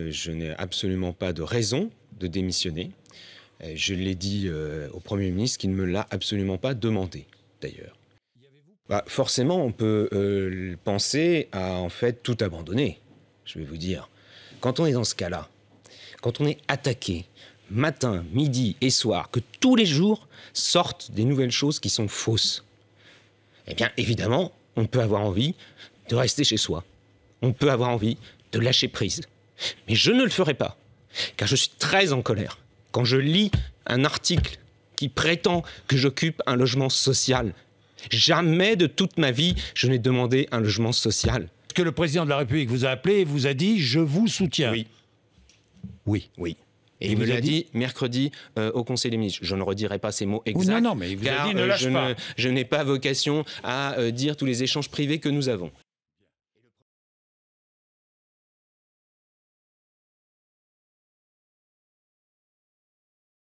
Euh, je n'ai absolument pas de raison de démissionner. Euh, je l'ai dit euh, au Premier ministre qui ne me l'a absolument pas demandé, d'ailleurs. Bah, forcément, on peut penser à en fait tout abandonner, je vais vous dire. Quand on est dans ce cas-là, quand on est attaqué matin, midi et soir, que tous les jours sortent des nouvelles choses qui sont fausses, eh bien évidemment, on peut avoir envie de rester chez soi. On peut avoir envie de lâcher prise. Mais je ne le ferai pas, car je suis très en colère quand je lis un article qui prétend que j'occupe un logement social. Jamais de toute ma vie, je n'ai demandé un logement social. – Est-ce Que le président de la République vous a appelé et vous a dit Je vous soutiens. Oui. Oui. Oui. Et il vous a dit, mercredi euh, au Conseil des ministres. Je ne redirai pas ces mots exacts. non, mais il vous a dit, ne euh, je n'ai pas vocation à euh, dire tous les échanges privés que nous avons.